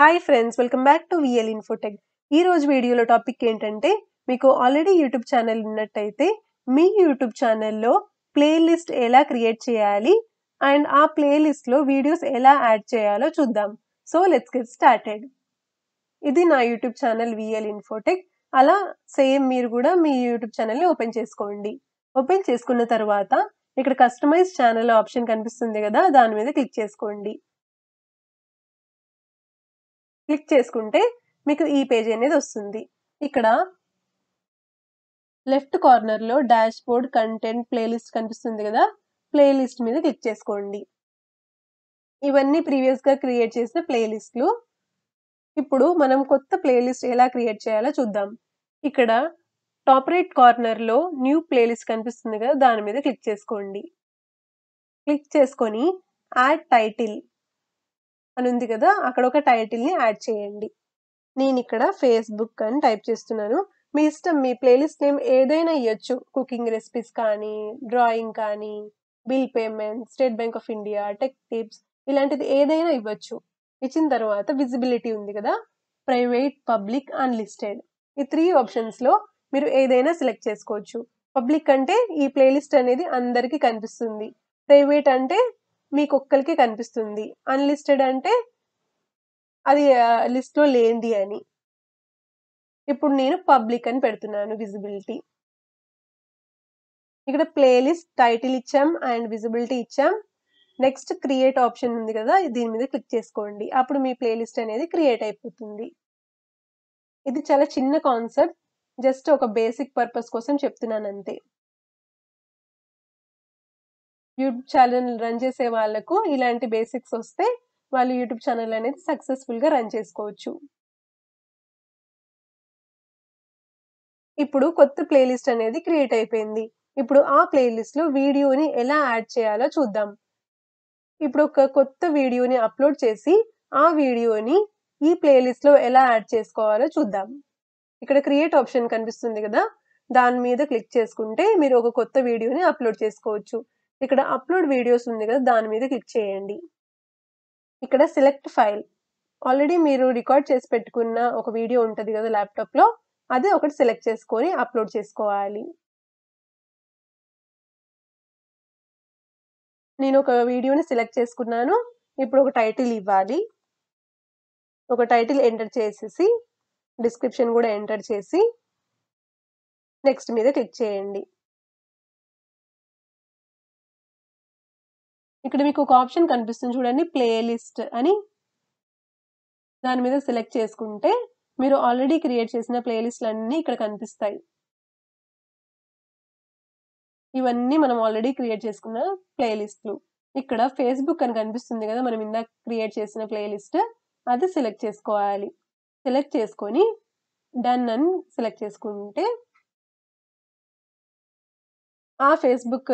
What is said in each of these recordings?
Hi friends welcome back to VL infotech ఈ రోజు వీడియోలో టాపిక్ ఏంటంటే మీకు ఆల్రెడీ యూట్యూబ్ ఛానల్ ఉన్నట్టయితే మీ యూట్యూబ్ ఛానల్లో ప్లేలిస్ట్ ఎలా క్రియేట్ చేయాలి అండ్ ఆ ప్లేలిస్ట్లో వీడియోస్ ఎలా యాడ్ చేయాలో చూద్దాం సో లెట్స్ గెట్ స్టార్టెడ్ ఇది నా యూట్యూబ్ ఛానల్ విఎల్ ఇన్ఫోటెక్ అలా సేమ్ మీరు కూడా మీ యూట్యూబ్ ఛానల్ని ఓపెన్ చేసుకోండి ఓపెన్ చేసుకున్న తర్వాత ఇక్కడ కస్టమైజ్ ఛానల్ ఆప్షన్ కనిపిస్తుంది కదా దాని మీద క్లిక్ చేసుకోండి క్లిక్ చేసుకుంటే మీకు ఈ పేజ్ అనేది వస్తుంది ఇక్కడ లెఫ్ట్ కార్నర్లో డాష్ బోర్డ్ కంటెంట్ ప్లేలిస్ట్ కనిపిస్తుంది కదా ప్లేలిస్ట్ మీద క్లిక్ చేసుకోండి ఇవన్నీ ప్రీవియస్గా క్రియేట్ చేసిన ప్లేలిస్ట్లు ఇప్పుడు మనం కొత్త ప్లేలిస్ట్ ఎలా క్రియేట్ చేయాలో చూద్దాం ఇక్కడ టాప్ రైట్ కార్నర్లో న్యూ ప్లేలిస్ట్ కనిపిస్తుంది కదా దాని మీద క్లిక్ చేసుకోండి క్లిక్ చేసుకొని యాడ్ టైటిల్ అని ఉంది కదా అక్కడ ఒక టైటిల్ని యాడ్ చేయండి నేను ఇక్కడ ఫేస్బుక్ అని టైప్ చేస్తున్నాను మీ ఇష్టం మీ ప్లేలిస్ట్ నేమ్ ఏదైనా ఇవ్వచ్చు కుకింగ్ రెసిపీస్ కానీ డ్రాయింగ్ కానీ bill payment State Bank of India tech tips ఇలాంటిది ఏదైనా ఇవ్వచ్చు ఇచ్చిన తర్వాత విజిబిలిటీ ఉంది కదా ప్రైవేట్ పబ్లిక్ అన్లిస్టెడ్ ఈ త్రీ ఆప్షన్స్లో మీరు ఏదైనా సెలెక్ట్ చేసుకోవచ్చు పబ్లిక్ అంటే ఈ ప్లేలిస్ట్ అనేది అందరికీ కనిపిస్తుంది ప్రైవేట్ అంటే మీకు ఒక్కరికే కనిపిస్తుంది అన్లిస్టెడ్ అంటే అది లిస్ట్లో లేనిది అని ఇప్పుడు నేను పబ్లిక్ అని పెడుతున్నాను విజిబిలిటీ ఇక్కడ ప్లేలిస్ట్ టైటిల్ ఇచ్చాం అండ్ విజిబిలిటీ ఇచ్చాం నెక్స్ట్ క్రియేట్ ఆప్షన్ ఉంది కదా దీని మీద క్లిక్ చేసుకోండి అప్పుడు మీ ప్లేలిస్ట్ అనేది క్రియేట్ అయిపోతుంది ఇది చాలా చిన్న కాన్సెప్ట్ జస్ట్ ఒక బేసిక్ పర్పస్ కోసం చెప్తున్నాను అంతే యూట్యూబ్ ఛానల్ రన్ చేసే వాళ్ళకు ఇలాంటి బేసిక్స్ వస్తే వాళ్ళు యూట్యూబ్ ఛానల్ అనేది సక్సెస్ఫుల్గా రన్ చేసుకోవచ్చు ఇప్పుడు కొత్త ప్లేలిస్ట్ అనేది క్రియేట్ అయిపోయింది ఇప్పుడు ఆ ప్లేలిస్ట్లో వీడియోని ఎలా యాడ్ చేయాలో చూద్దాం ఇప్పుడు ఒక కొత్త వీడియోని అప్లోడ్ చేసి ఆ వీడియోని ఈ ప్లేలిస్ట్లో ఎలా యాడ్ చేసుకోవాలో చూద్దాం ఇక్కడ క్రియేట్ ఆప్షన్ కనిపిస్తుంది కదా దాని మీద క్లిక్ చేసుకుంటే మీరు ఒక కొత్త వీడియోని అప్లోడ్ చేసుకోవచ్చు ఇక్కడ అప్లోడ్ వీడియోస్ ఉంది కదా దాని మీద క్లిక్ చేయండి ఇక్కడ సెలెక్ట్ ఫైల్ ఆల్రెడీ మీరు రికార్డ్ చేసి పెట్టుకున్న ఒక వీడియో ఉంటుంది కదా ల్యాప్టాప్లో అదే ఒకటి సెలెక్ట్ చేసుకొని అప్లోడ్ చేసుకోవాలి నేను ఒక వీడియోని సెలెక్ట్ చేసుకున్నాను ఇప్పుడు ఒక టైటిల్ ఇవ్వాలి ఒక టైటిల్ ఎంటర్ చేసేసి డిస్క్రిప్షన్ కూడా ఎంటర్ చేసి నెక్స్ట్ మీద క్లిక్ చేయండి ఇక్కడ మీకు ఒక ఆప్షన్ కనిపిస్తుంది చూడండి ప్లేలిస్ట్ అని దాని మీద సెలెక్ట్ చేసుకుంటే మీరు ఆల్రెడీ క్రియేట్ చేసిన ప్లేలిస్ట్లు అన్నీ ఇక్కడ కనిపిస్తాయి ఇవన్నీ మనం ఆల్రెడీ క్రియేట్ చేసుకున్న ప్లేలిస్ట్లు ఇక్కడ ఫేస్బుక్ అని కనిపిస్తుంది కదా మనం ఇందాక క్రియేట్ చేసిన ప్లేలిస్ట్ అది సెలెక్ట్ చేసుకోవాలి సెలెక్ట్ చేసుకొని డన్ అని సెలెక్ట్ చేసుకుంటే ఆ ఫేస్బుక్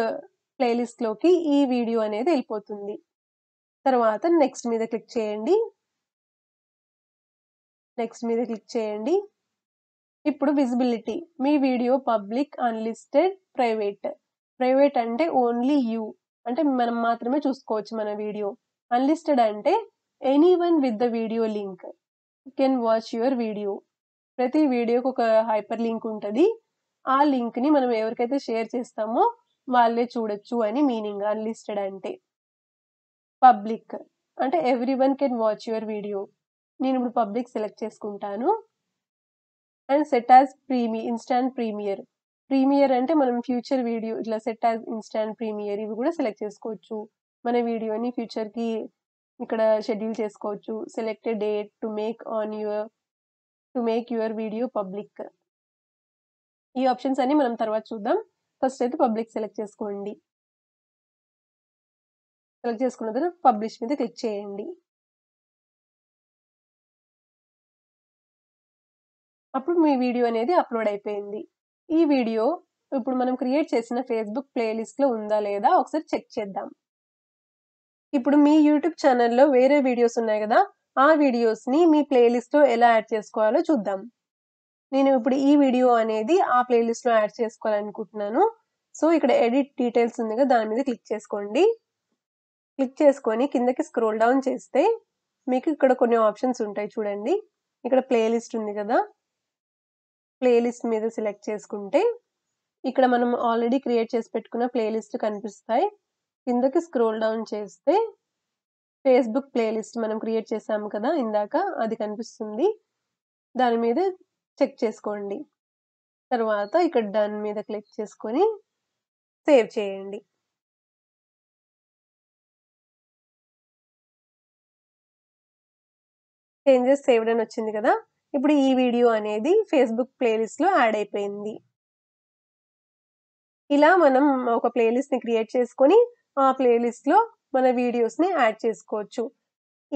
ప్లేలిస్ట్లోకి ఈ వీడియో అనేది వెళ్ళిపోతుంది తర్వాత నెక్స్ట్ మీద క్లిక్ చేయండి నెక్స్ట్ మీద క్లిక్ చేయండి ఇప్పుడు విజిబిలిటీ మీ video public unlisted private private అంటే ఓన్లీ యూ అంటే మనం మాత్రమే చూసుకోవచ్చు మన వీడియో అన్లిస్టెడ్ అంటే anyone with the video link can watch your video ప్రతి వీడియోకి ఒక హైపర్ లింక్ ఉంటుంది ఆ లింక్ని మనం ఎవరికైతే షేర్ చేస్తామో వాళ్ళే చూడొచ్చు అని మీనింగ్ అన్లిస్టెడ్ అంటే పబ్లిక్ అంటే everyone can watch your video నేను ఇప్పుడు పబ్లిక్ సెలెక్ట్ చేసుకుంటాను and set as premiere instant premiere premiere అంటే మనం ఫ్యూచర్ వీడియో ఇట్లా సెట్ యాజ్ ఇన్స్టాంట్ ప్రీమియర్ ఇవి కూడా సెలెక్ట్ చేసుకోవచ్చు మన వీడియోని ఫ్యూచర్కి ఇక్కడ షెడ్యూల్ చేసుకోవచ్చు select date to make on your to make your video public ఈ ఆప్షన్స్ అన్ని మనం తర్వాత చూద్దాం ఫస్ట్ అయితే పబ్లిక్ సెలెక్ట్ చేసుకోండి సెలెక్ట్ చేసుకున్న తర్వాత పబ్లిష్ మీద క్లిక్ చేయండి అప్పుడు మీ వీడియో అనేది అప్లోడ్ అయిపోయింది ఈ వీడియో ఇప్పుడు మనం క్రియేట్ చేసిన ఫేస్బుక్ ప్లేలిస్ట్లో ఉందా లేదా ఒకసారి చెక్ చేద్దాం ఇప్పుడు మీ యూట్యూబ్ ఛానల్లో వేరే వీడియోస్ ఉన్నాయి కదా ఆ వీడియోస్ని మీ ప్లేలిస్ట్లో ఎలా యాడ్ చేసుకోవాలో చూద్దాం నేను ఇప్పుడు ఈ వీడియో అనేది ఆ ప్లేలిస్ట్లో యాడ్ చేసుకోవాలనుకుంటున్నాను సో ఇక్కడ ఎడిట్ డీటెయిల్స్ ఉంది కదా దాని మీద క్లిక్ చేసుకోండి క్లిక్ చేసుకొని కిందకి స్క్రోల్ డౌన్ చేస్తే మీకు ఇక్కడ కొన్ని ఆప్షన్స్ ఉంటాయి చూడండి ఇక్కడ ప్లేలిస్ట్ ఉంది కదా ప్లేలిస్ట్ మీద సెలెక్ట్ చేసుకుంటే ఇక్కడ మనం ఆల్రెడీ క్రియేట్ చేసి పెట్టుకున్న ప్లేలిస్ట్ కనిపిస్తాయి కిందకి స్క్రోల్ డౌన్ చేస్తే ఫేస్బుక్ ప్లేలిస్ట్ మనం క్రియేట్ చేసాము కదా ఇందాక అది కనిపిస్తుంది దాని మీద చెక్ చేసుకోండి తర్వాత ఇక్కడ డన్ మీద క్లిక్ చేసుకొని సేవ్ చేయండి చేంజెస్ సేవ్డ్ అని వచ్చింది కదా ఇప్పుడు ఈ వీడియో అనేది ఫేస్బుక్ ప్లేలిస్ట్లో యాడ్ అయిపోయింది ఇలా మనం ఒక ప్లేలిస్ట్ని క్రియేట్ చేసుకొని ఆ ప్లేలిస్ట్లో మన వీడియోస్ని యాడ్ చేసుకోవచ్చు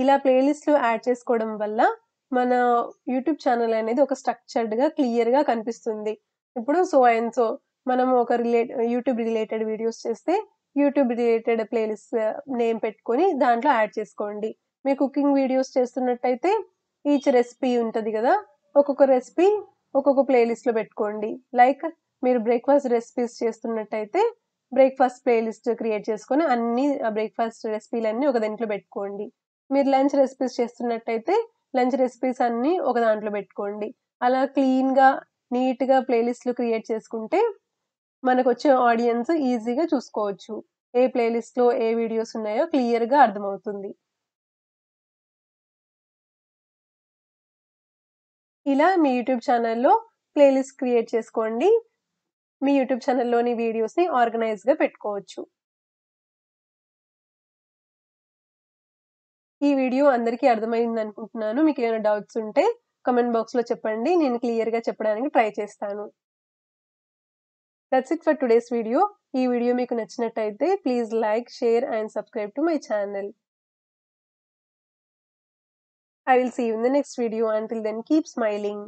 ఇలా ప్లేలిస్ట్లో యాడ్ చేసుకోవడం వల్ల మన యూట్యూబ్ ఛానల్ అనేది ఒక స్ట్రక్చర్డ్గా క్లియర్గా కనిపిస్తుంది ఇప్పుడు సో అండ్ సో మనం ఒక రిలేట్ యూట్యూబ్ రిలేటెడ్ వీడియోస్ చేస్తే యూట్యూబ్ రిలేటెడ్ ప్లేలిస్ట్ నేమ్ పెట్టుకొని దాంట్లో యాడ్ చేసుకోండి మీరు కుకింగ్ వీడియోస్ చేస్తున్నట్టయితే ఈచ్ రెసిపీ ఉంటుంది కదా ఒక్కొక్క రెసిపీ ఒక్కొక్క ప్లేలిస్ట్లో పెట్టుకోండి లైక్ మీరు బ్రేక్ఫాస్ట్ రెసిపీస్ చేస్తున్నట్టయితే బ్రేక్ఫాస్ట్ ప్లేలిస్ట్ క్రియేట్ చేసుకొని అన్ని బ్రేక్ఫాస్ట్ రెసిపీలన్నీ ఒక దాంట్లో పెట్టుకోండి మీరు లంచ్ రెసిపీస్ చేస్తున్నట్టయితే లంచ్ రెసిపీస్ అన్నీ ఒక దాంట్లో పెట్టుకోండి అలా క్లీన్గా నీట్గా ప్లేలిస్ట్లు క్రియేట్ చేసుకుంటే మనకు వచ్చే ఆడియన్స్ ఈజీగా చూసుకోవచ్చు ఏ ప్లేలిస్ట్లో ఏ వీడియోస్ ఉన్నాయో క్లియర్గా అర్థమవుతుంది ఇలా మీ యూట్యూబ్ ఛానల్లో ప్లేలిస్ట్ క్రియేట్ చేసుకోండి మీ యూట్యూబ్ ఛానల్లోని వీడియోస్ని ఆర్గనైజ్గా పెట్టుకోవచ్చు ఈ వీడియో అందరికీ అర్థమైంది అనుకుంటున్నాను మీకు ఏమైనా డౌట్స్ ఉంటే కమెంట్ బాక్స్లో చెప్పండి నేను క్లియర్గా చెప్పడానికి ట్రై చేస్తాను that's it for today's video ఈ వీడియో మీకు నచ్చినట్టయితే please like share and subscribe to my channel I will see in the next video video. Then keep smiling